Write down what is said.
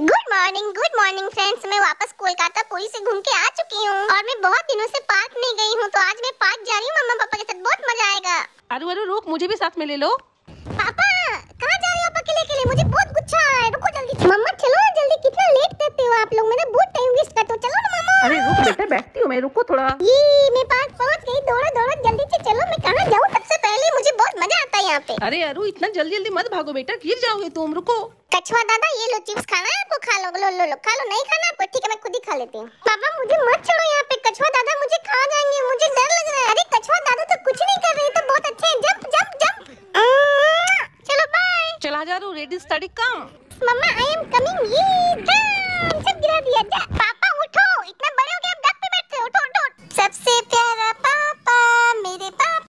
good morning good morning friends मैं वापस कोलकाता पुरी से घूम के आ चुकी हूँ और मैं बहुत दिनों से पार्क नहीं गई हूँ तो आज मैं पार्क जा रही हूँ मम्मा पापा के साथ बहुत मजा आएगा अरु अरु रुक मुझे भी साथ में ले लो पापा कहाँ जा रहे हो अकेले लिए मुझे बहुत गुच्छा आ रहा है रुको जल्दी मम्मा चलो ना जल्दी कितना लेट करते हो आप लोग मेरा बहुत टाइम वेस्ट करता हूँ चलो ना मम्मा अरे रुक बैठती हूँ मैं रुको थोड़ा ये मैं पार्क पहुँच गई होता यहाँ पे अरे अरु इतना जल्दी जल्दी मत भागो बेटा गिर जाओगे तुम रुको कछुआ दादा ये लो चिप्स खाना है आपको खा लो लो लो, लो खा लो नहीं खाना आपको ठीक है मैं खुद ही खा लेती हूँ पापा मुझे मत छोड़ो यहाँ पे कछुआ दादा मुझे खा जाएंगे मुझे डर लग रहा है अरे कछुआ दादा तो कुछ नहीं कर रहे तो बहुत अच्छे हैं जंप जंप जंप चलो बाय चला जा रू ready study come mamma I am coming ये